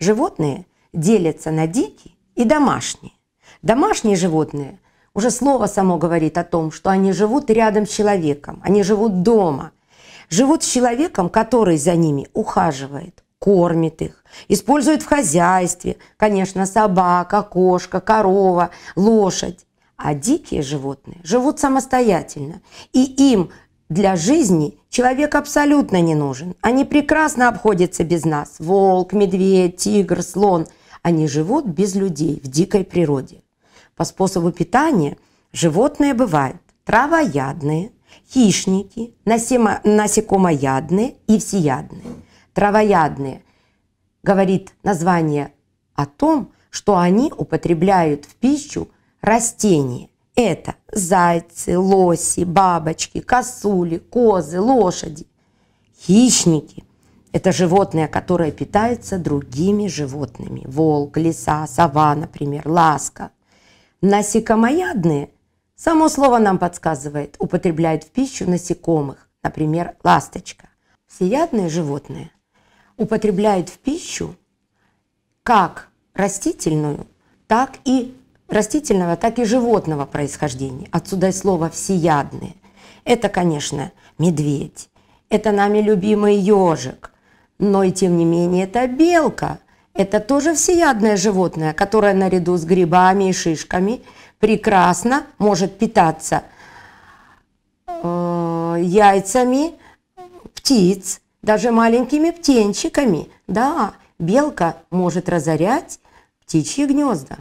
Животные делятся на дикие и домашние. Домашние животные, уже слово само говорит о том, что они живут рядом с человеком, они живут дома. Живут с человеком, который за ними ухаживает, кормит их, использует в хозяйстве, конечно, собака, кошка, корова, лошадь. А дикие животные живут самостоятельно, и им для жизни человек абсолютно не нужен. Они прекрасно обходятся без нас. Волк, медведь, тигр, слон. Они живут без людей в дикой природе. По способу питания животные бывают травоядные, хищники, насекомоядные и всеядные. Травоядные говорит название о том, что они употребляют в пищу растения. Это Зайцы, лоси, бабочки, косули, козы, лошади. Хищники – это животные, которые питаются другими животными. Волк, лиса, сова, например, ласка. Насекомоядные, само слово нам подсказывает, употребляют в пищу насекомых, например, ласточка. Всеядные животные употребляют в пищу как растительную, так и растительного, так и животного происхождения. Отсюда и слово «всеядные». Это, конечно, медведь, это нами любимый ежик, но и тем не менее это белка. Это тоже всеядное животное, которое наряду с грибами и шишками прекрасно может питаться э, яйцами птиц, даже маленькими птенчиками. Да, белка может разорять птичьи гнезда.